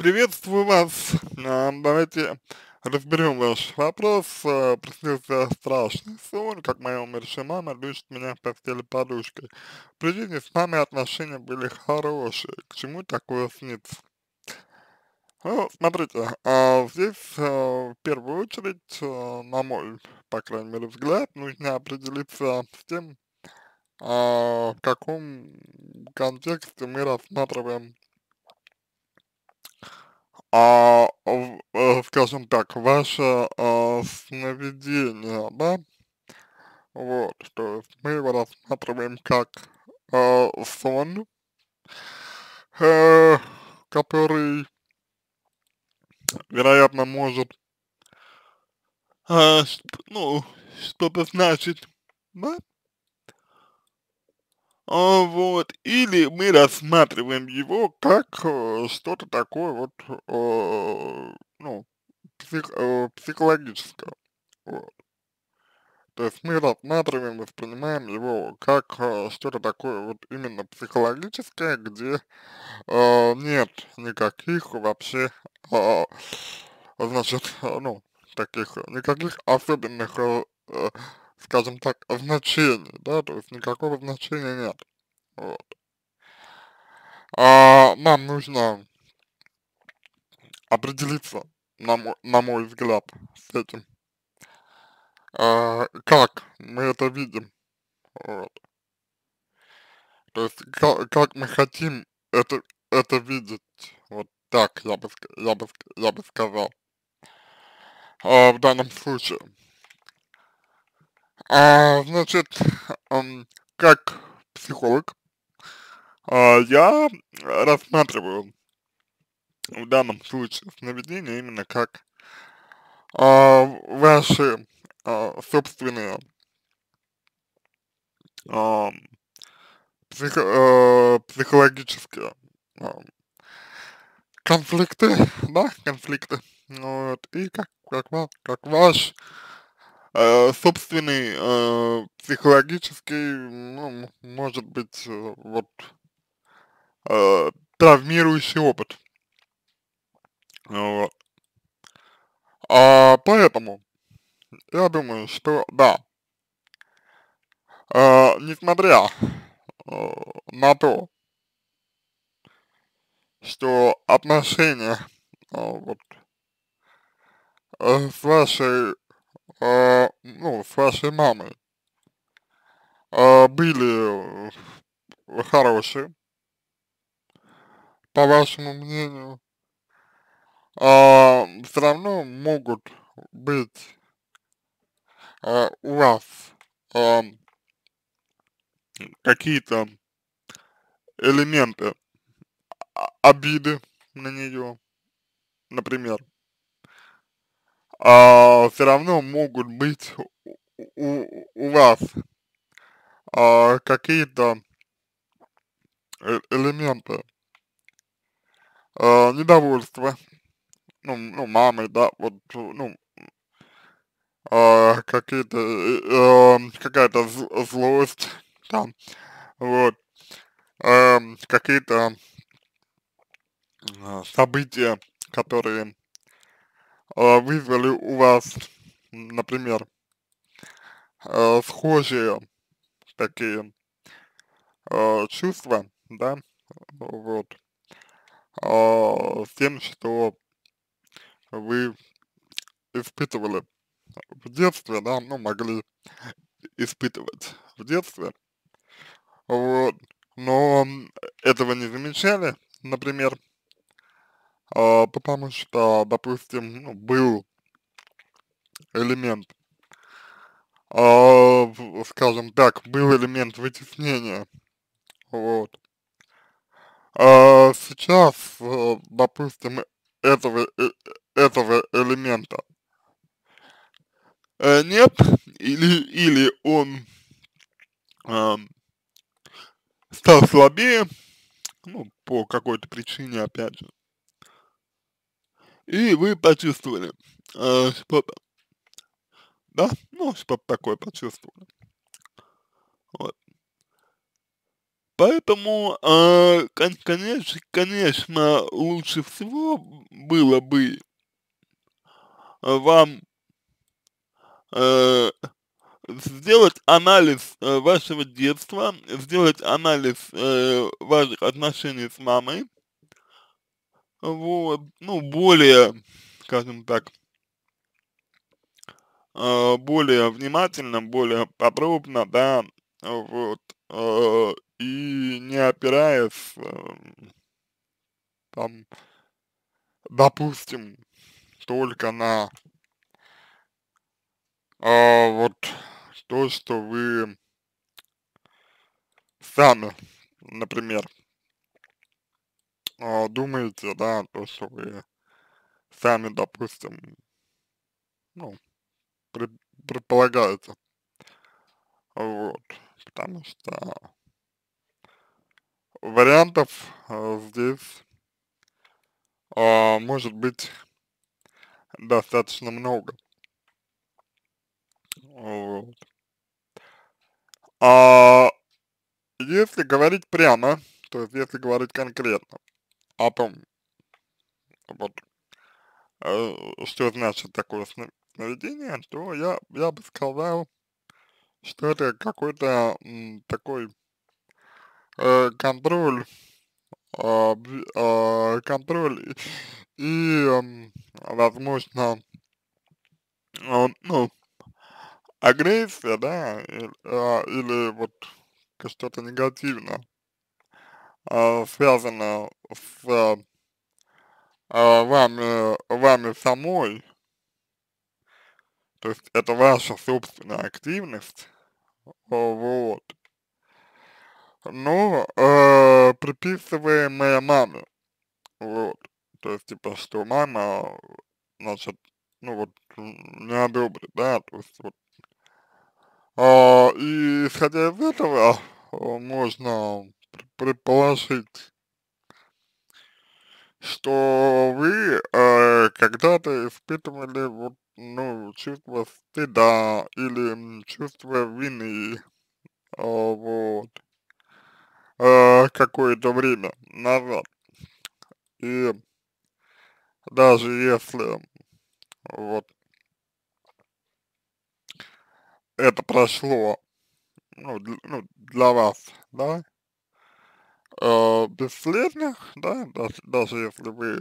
Приветствую вас. Давайте разберем ваш вопрос. Э, Приснился страшный сон, как моя умершая мама душит меня в постели подушкой. При жизни с мамой отношения были хорошие. К чему такое снится? Ну, смотрите, а здесь э, в первую очередь, а, на мой, по крайней мере, взгляд, нужно определиться с тем, а, в каком контексте мы рассматриваем а, в, э, скажем так, ваше а, сновидение, да, вот, то есть мы его рассматриваем как а, сон, а, который, вероятно, может, а, ну, что-то значить, да, а, вот, или мы рассматриваем его как э, что-то такое вот, э, ну, э, психологическое, вот. То есть мы рассматриваем, воспринимаем его как что-то такое вот именно психологическое, где нет никаких вообще, значит, ну, таких, никаких особенных скажем так, значения, да, то есть никакого значения нет. Вот. А, нам нужно определиться, на мой, на мой взгляд, с этим. А, как мы это видим, вот. То есть, как, как мы хотим это, это видеть, вот так я бы, я бы, я бы сказал. А, в данном случае. А, значит, как психолог, а, я рассматриваю в данном случае сновидение именно как а, ваши а, собственные э, психологические конфликты, да, конфликты, вот, и как, как, как ваш а, собственный а, психологический, ну, может быть, э, вот а, травмирующий опыт. Вот. А, поэтому я думаю, что да, несмотря э, на то, что отношения вот, э, с вашей а, ну, с вашей мамой а э, были хорошие, по вашему мнению, э, а все равно могут быть э, у вас э, какие-то элементы обиды на нее, например а, все равно могут быть у, у вас а, какие-то э, элементы а, недовольства, ну, ну, мамы, да, вот, ну, а, какие-то, э, э, а, какая-то злость, там, вот, эм, а, какие-то события, которые а, вызвали у вас, например, а, схожие такие а, чувства, да, вот, с тем, что вы испытывали в детстве, да, ну, могли испытывать в детстве, вот, но этого не замечали, например, а, потому что, допустим, ну, был элемент, а, скажем так, был элемент вытеснения, вот. А сейчас, э, допустим, этого, э, этого элемента э, нет, или, или он э, стал слабее, ну, по какой-то причине, опять же и вы почувствовали э, что-то, да, ну, что-то такое почувствовали. Вот. Поэтому, э, конечно, конечно, лучше всего было бы э, вам э, сделать анализ э, вашего детства, сделать анализ э, ваших отношений с мамой, вот, ну, более, скажем так, э, более внимательно, более подробно, да, вот, э, и не опираясь, э, там, допустим, только на э, вот то, что вы сами, например, а, думаете, да, то, что вы сами, допустим, ну, пред, предполагаете. Вот. Потому что вариантов э, здесь э, может быть достаточно много. Вот. А если говорить прямо, то есть если говорить конкретно, атом, вот, э, что значит такое сновидение, то я, я бы сказал, что это какой-то такой э, контроль, э, э, контроль и, и э, возможно, а, ну, агрессия, да, или, э, или вот что-то негативное. Э, связано с э, э, вами, вами самой, то есть это ваша собственная активность, вот, но э, приписываемая маме, вот, то есть типа, что мама, значит, ну вот, не одобрит, да, то есть вот, э, и исходя из этого можно предположить, что вы э, когда-то испытывали вот, ну, чувство стыда или чувство вины, э, вот, э, какое-то время назад. И даже если вот это прошло, ну, для, ну, для вас, да, э, бесследных, да, даже, даже если вы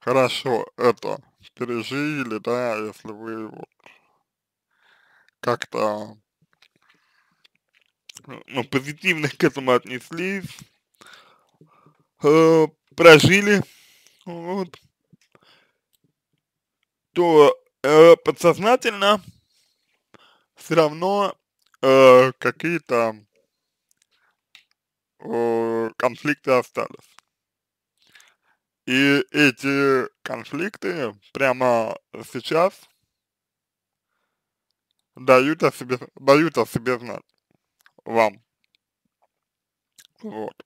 хорошо это пережили, да, если вы вот как-то э, ну, позитивно к этому отнеслись, э, прожили, вот, то э, подсознательно все равно э, какие-то Э, конфликты остались. И эти конфликты прямо сейчас дают о себе, дают о себе знать вам. Вот.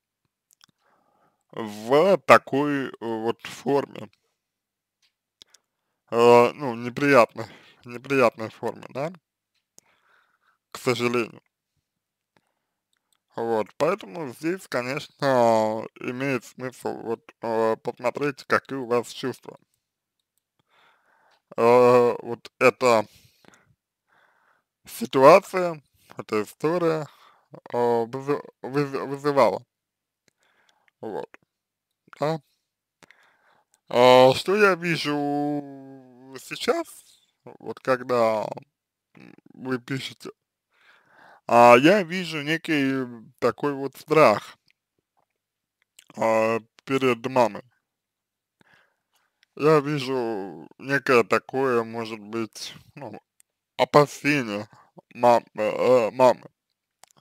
В такой э, вот форме. Э, ну, неприятной, неприятной форме, да? К сожалению. Вот, поэтому здесь, конечно, имеет смысл вот э, посмотреть, какие у вас чувства. Э, вот эта ситуация, эта история э, вызывала. Вот. Да. А что я вижу сейчас, вот когда вы пишете а я вижу некий такой вот страх а, перед мамой. Я вижу некое такое, может быть, ну, опасение мам, э, мамы.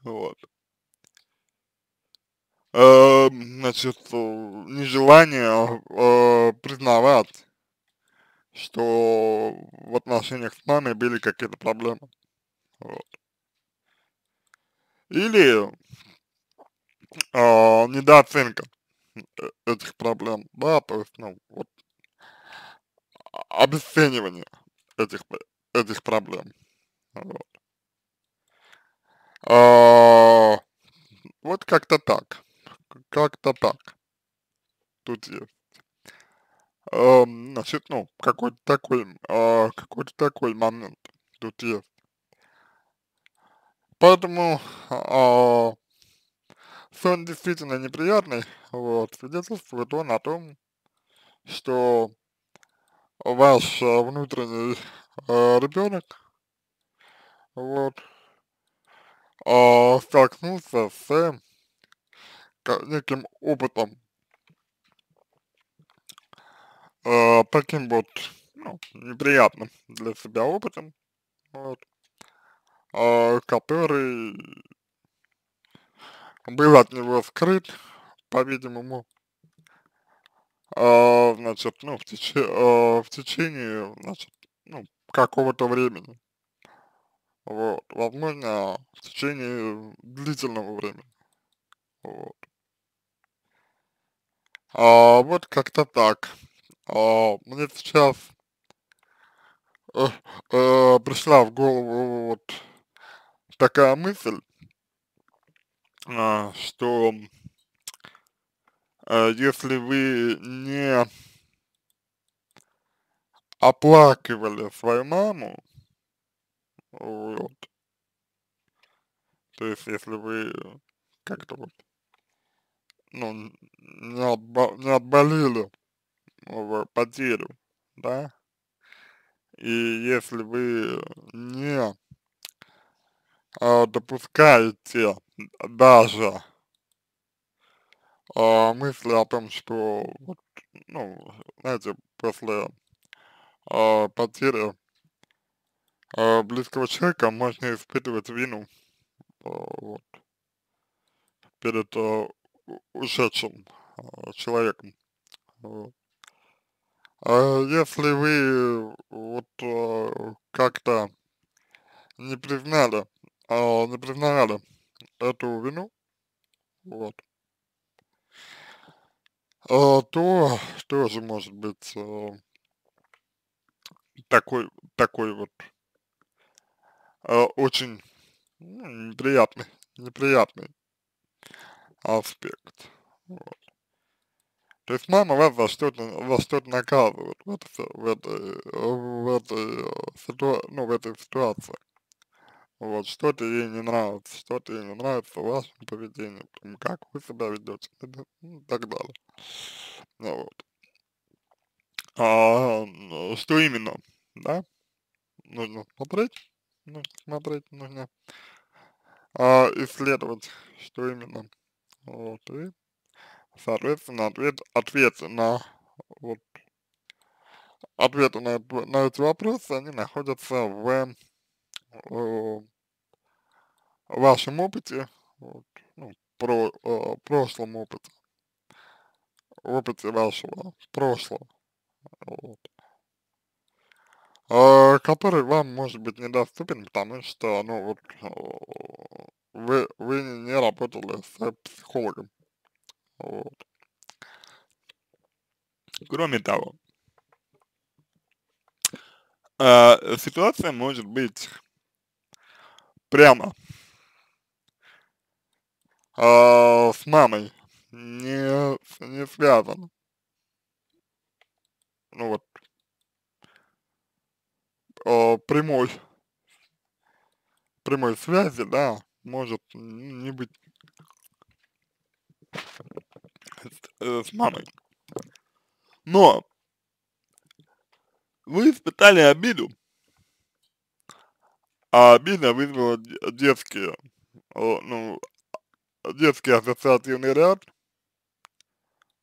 Вот. Э, значит, э, нежелание э, признавать, что в отношениях с мамой были какие-то проблемы. Вот или а, э, недооценка этих проблем, да, то есть, ну, вот, а, обесценивание этих, этих проблем. Вот, а, вот как-то так, как-то так тут есть. Эм, значит, ну, какой-то такой, а, какой-то такой момент тут есть. Поэтому э, сон действительно неприятный, вот, свидетельствует он о том, что ваш э, внутренний э, а, ребенок, вот, э, столкнулся с неким опытом, э, таким вот ну, неприятным для себя опытом, вот, а который был от него скрыт, по-видимому, а, значит, ну, в, теч а, в течение, значит, ну, какого-то времени. Вот, возможно, в течение длительного времени. Вот. А, вот как-то так. А, мне сейчас э, э, пришла в голову вот такая мысль, а, что а, если вы не оплакивали свою маму, вот, то есть если вы как-то вот, ну, не, отбо не отболели потерю, да, и если вы не э, допускаете даже э, мысли о том, что, вот, ну, знаете, после э, потери э, близкого человека можно испытывать вину э, вот, перед э, ушедшим э, человеком. Вот. если вы вот как-то не признали а, не признавали эту вину, вот, а, то тоже может быть а, такой, такой вот а, очень ну, неприятный, неприятный аспект. Вот. То есть мама вас за что-то во что-то наказывает в этой, в этой, в этой, э, ну, в этой ситуации. Вот, что-то ей не нравится, что-то ей не нравится в вашем поведении, там, как вы себя ведете ну, и так далее. Ну, вот. А, ну, что именно, да, нужно смотреть, нужно смотреть, нужно а, исследовать, что именно. Вот, и, соответственно, ответ, ответ на вот ответы на, на эти вопросы, они находятся в, в э, вашем опыте, вот, ну, про, э, прошлом опыте, опыте вашего прошлого, вот, э, который вам может быть недоступен, потому что, ну, вот, э, вы, вы не работали с э, психологом, вот. Кроме того, э, ситуация может быть прямо э, с мамой не, не связано Ну вот. Э, прямой, прямой связи, да, может не быть с, э, с мамой. Но вы испытали обиду, а обида вызвала детские, а, ну, детский ассоциативный ряд.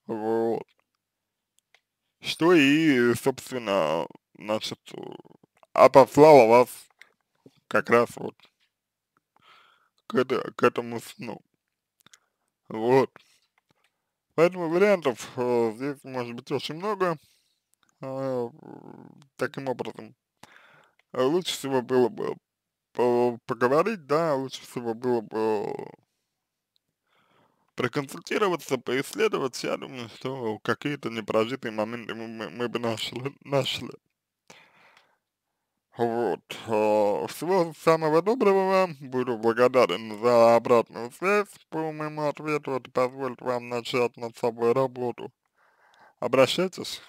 Вот. Что и, собственно, значит, опослало а вас как раз вот к, это, к этому сну. Вот. Поэтому вариантов э, здесь может быть очень много. Э, таким образом, лучше всего было бы поговорить, да, лучше всего было бы проконсультироваться, поисследовать, я думаю, что какие-то непрожитые моменты мы, мы, мы бы нашли. нашли. Вот. А, всего самого доброго Буду благодарен за обратную связь по моему ответу. Это позволит вам начать над собой работу. Обращайтесь.